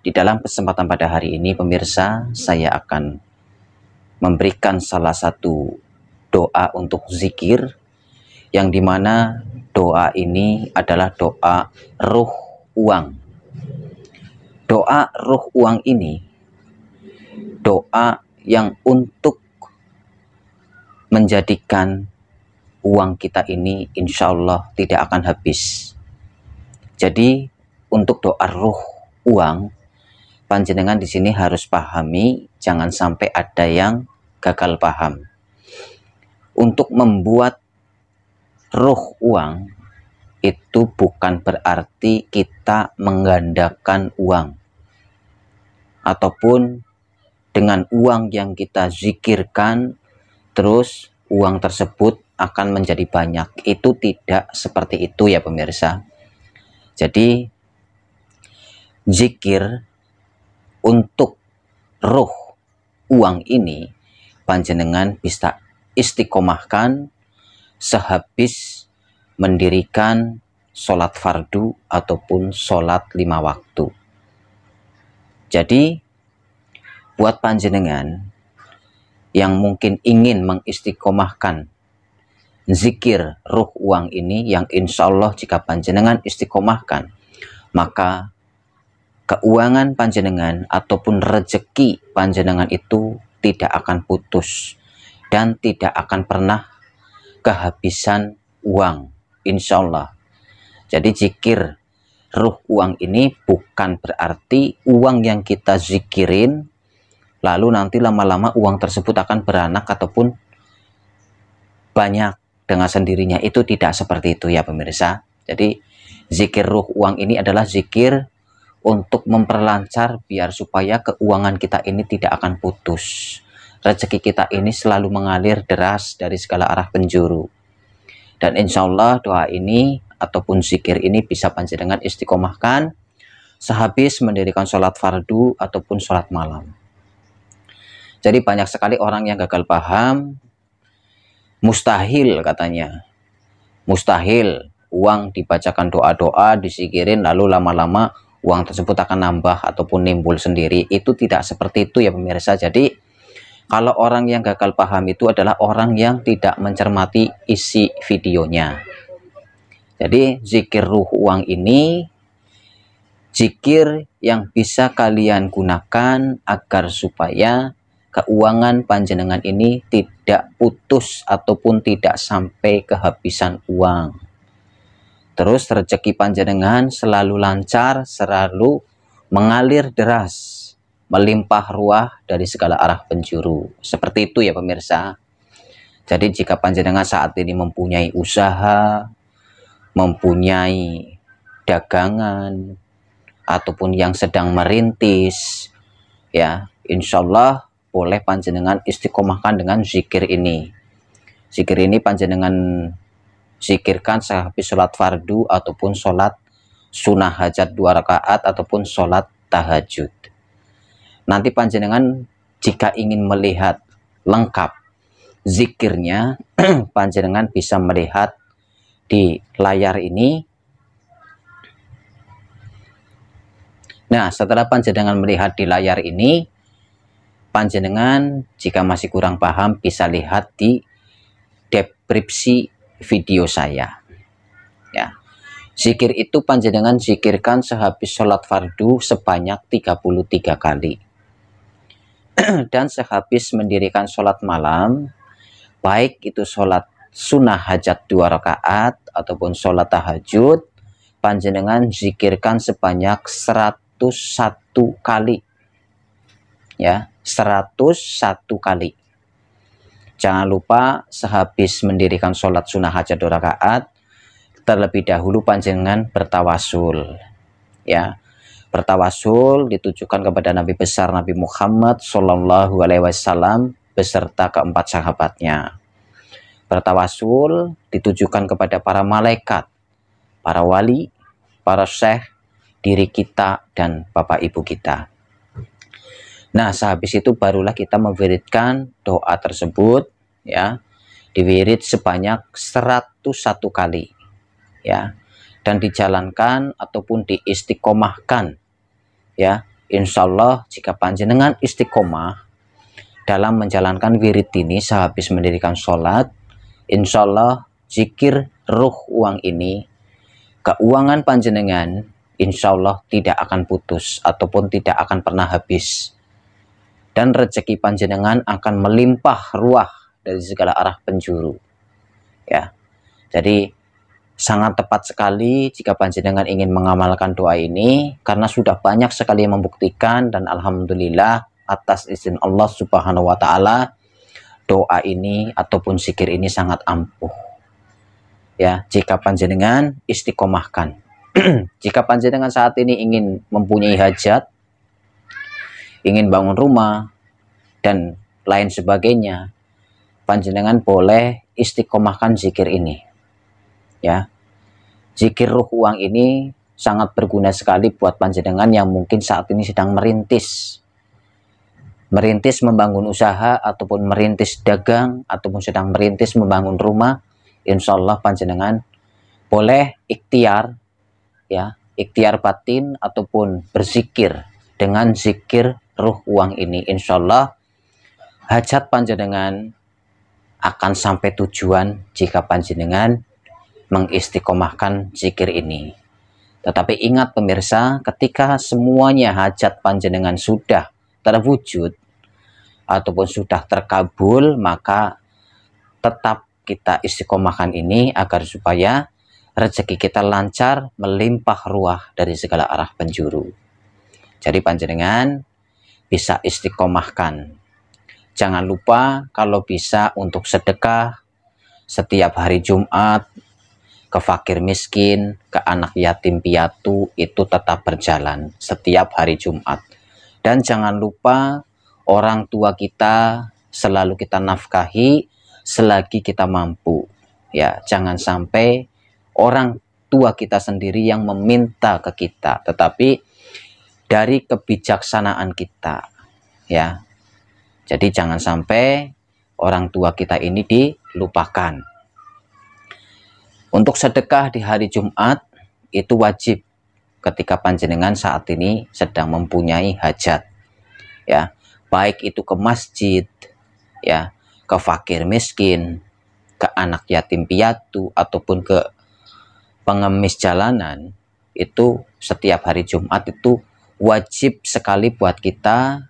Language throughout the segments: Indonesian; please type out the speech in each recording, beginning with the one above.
di dalam kesempatan pada hari ini, pemirsa, saya akan memberikan salah satu doa untuk zikir, yang dimana doa ini adalah doa ruh uang. Doa ruh uang ini, doa yang untuk menjadikan uang kita ini insya Allah tidak akan habis. Jadi untuk doa ruh uang panjenengan di sini harus pahami, jangan sampai ada yang gagal paham. Untuk membuat ruh uang itu bukan berarti kita menggandakan uang ataupun dengan uang yang kita zikirkan terus uang tersebut akan menjadi banyak itu tidak seperti itu ya pemirsa jadi zikir untuk ruh uang ini panjenengan bisa istiqomahkan sehabis mendirikan sholat fardu ataupun sholat lima waktu. Jadi, buat panjenengan yang mungkin ingin mengistiqomahkan zikir ruh uang ini yang insya Allah jika panjenengan istiqomahkan, maka keuangan panjenengan ataupun rezeki panjenengan itu tidak akan putus dan tidak akan pernah kehabisan uang insya Allah jadi zikir ruh uang ini bukan berarti uang yang kita zikirin lalu nanti lama-lama uang tersebut akan beranak ataupun banyak dengan sendirinya itu tidak seperti itu ya pemirsa jadi zikir ruh uang ini adalah zikir untuk memperlancar biar supaya keuangan kita ini tidak akan putus. Rezeki kita ini selalu mengalir deras dari segala arah penjuru. Dan insya Allah doa ini ataupun zikir ini bisa panjenengan istiqomahkan sehabis mendirikan sholat fardu ataupun sholat malam. Jadi banyak sekali orang yang gagal paham, mustahil katanya, mustahil uang dibacakan doa-doa, disikirin lalu lama-lama uang tersebut akan nambah ataupun nimbul sendiri itu tidak seperti itu ya pemirsa jadi kalau orang yang gagal paham itu adalah orang yang tidak mencermati isi videonya jadi zikir ruh uang ini zikir yang bisa kalian gunakan agar supaya keuangan panjenengan ini tidak putus ataupun tidak sampai kehabisan uang Terus rezeki panjenengan selalu lancar, selalu mengalir deras, melimpah ruah dari segala arah penjuru. Seperti itu ya pemirsa. Jadi jika panjenengan saat ini mempunyai usaha, mempunyai dagangan, ataupun yang sedang merintis, ya insya Allah boleh panjenengan istiqomahkan dengan zikir ini. Zikir ini panjenengan zikirkan sehabis sholat fardu ataupun sholat sunnah hajat dua rakaat ataupun sholat tahajud nanti panjenengan jika ingin melihat lengkap zikirnya panjenengan bisa melihat di layar ini nah setelah panjenengan melihat di layar ini panjenengan jika masih kurang paham bisa lihat di deskripsi video saya ya zikir itu panjenengan zikirkan sehabis sholat fardu sebanyak 33 kali dan sehabis mendirikan sholat malam baik itu sholat sunnah hajat dua rakaat ataupun sholat tahajud panjenengan zikirkan sebanyak 101 kali ya 101 kali Jangan lupa sehabis mendirikan sholat sunnah hajat dua rakaat, terlebih dahulu panjenengan bertawasul. Ya, bertawasul ditujukan kepada Nabi besar Nabi Muhammad Shallallahu Alaihi Wasallam beserta keempat sahabatnya. Bertawasul ditujukan kepada para malaikat, para wali, para syekh, diri kita dan bapak ibu kita. Nah, sehabis itu barulah kita mewiridkan doa tersebut ya. Diwirid sebanyak 101 kali ya. Dan dijalankan ataupun diistiqomahkan ya. Insya Allah jika panjenengan istiqomah dalam menjalankan wirid ini sehabis mendirikan sholat, insya Allah zikir ruh uang ini, keuangan panjenengan insya Allah tidak akan putus ataupun tidak akan pernah habis dan rezeki panjenengan akan melimpah ruah dari segala arah penjuru. Ya. Jadi sangat tepat sekali jika panjenengan ingin mengamalkan doa ini karena sudah banyak sekali yang membuktikan dan alhamdulillah atas izin Allah Subhanahu wa taala doa ini ataupun sikir ini sangat ampuh. Ya, jika panjenengan istiqomahkan. jika panjenengan saat ini ingin mempunyai hajat ingin bangun rumah, dan lain sebagainya, panjenengan boleh istiqomahkan zikir ini. Ya, zikir ruh uang ini sangat berguna sekali buat panjenengan yang mungkin saat ini sedang merintis. Merintis membangun usaha ataupun merintis dagang ataupun sedang merintis membangun rumah, insya Allah panjenengan boleh ikhtiar ya, ikhtiar batin ataupun berzikir dengan zikir ruh uang ini. Insya Allah hajat panjenengan akan sampai tujuan jika panjenengan mengistiqomahkan zikir ini. Tetapi ingat pemirsa, ketika semuanya hajat panjenengan sudah terwujud ataupun sudah terkabul, maka tetap kita istiqomahkan ini agar supaya rezeki kita lancar, melimpah ruah dari segala arah penjuru. Jadi panjenengan bisa istiqomahkan. Jangan lupa kalau bisa untuk sedekah setiap hari Jumat ke fakir miskin, ke anak yatim piatu itu tetap berjalan setiap hari Jumat. Dan jangan lupa orang tua kita selalu kita nafkahi selagi kita mampu. Ya, jangan sampai orang tua kita sendiri yang meminta ke kita, tetapi dari kebijaksanaan kita ya jadi jangan sampai orang tua kita ini dilupakan untuk sedekah di hari Jumat itu wajib ketika panjenengan saat ini sedang mempunyai hajat ya baik itu ke masjid ya ke fakir miskin ke anak yatim piatu ataupun ke pengemis jalanan itu setiap hari Jumat itu wajib sekali buat kita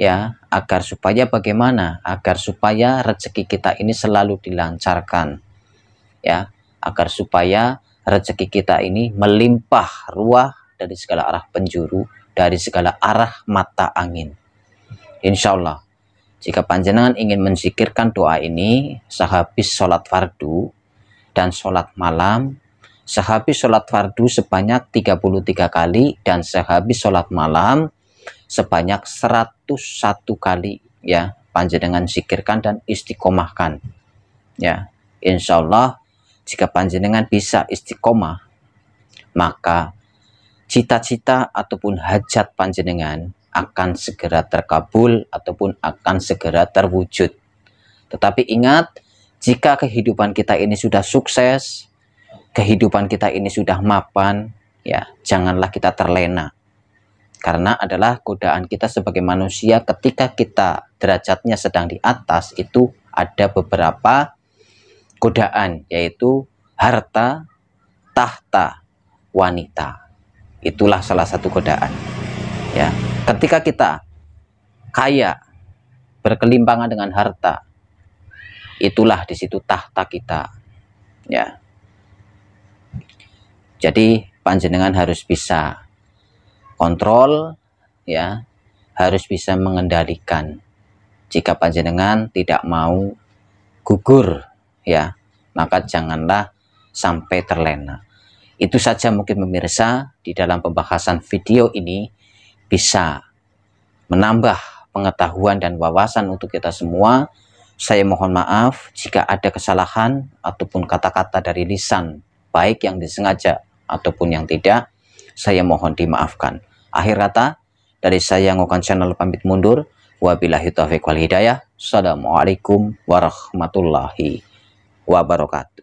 ya agar supaya bagaimana agar supaya rezeki kita ini selalu dilancarkan ya agar supaya rezeki kita ini melimpah ruah dari segala arah penjuru dari segala arah mata angin Insya Allah jika panjenengan ingin mensikirkan doa ini sehabis sholat fardu dan sholat malam sehabis sholat fardu sebanyak 33 kali dan sehabis sholat malam sebanyak 101 kali ya panjenengan zikirkan dan istiqomahkan ya insya Allah jika panjenengan bisa istiqomah maka cita-cita ataupun hajat panjenengan akan segera terkabul ataupun akan segera terwujud tetapi ingat jika kehidupan kita ini sudah sukses kehidupan kita ini sudah mapan, ya janganlah kita terlena. Karena adalah godaan kita sebagai manusia ketika kita derajatnya sedang di atas itu ada beberapa godaan yaitu harta, tahta, wanita. Itulah salah satu godaan. Ya, ketika kita kaya, berkelimpangan dengan harta, itulah di situ tahta kita. Ya, jadi panjenengan harus bisa kontrol ya, harus bisa mengendalikan. Jika panjenengan tidak mau gugur ya, maka janganlah sampai terlena. Itu saja mungkin pemirsa di dalam pembahasan video ini bisa menambah pengetahuan dan wawasan untuk kita semua. Saya mohon maaf jika ada kesalahan ataupun kata-kata dari lisan baik yang disengaja ataupun yang tidak, saya mohon dimaafkan. Akhir kata, dari saya Ngokan Channel pamit mundur. Wabillahi taufiq wal hidayah. Assalamualaikum warahmatullahi wabarakatuh.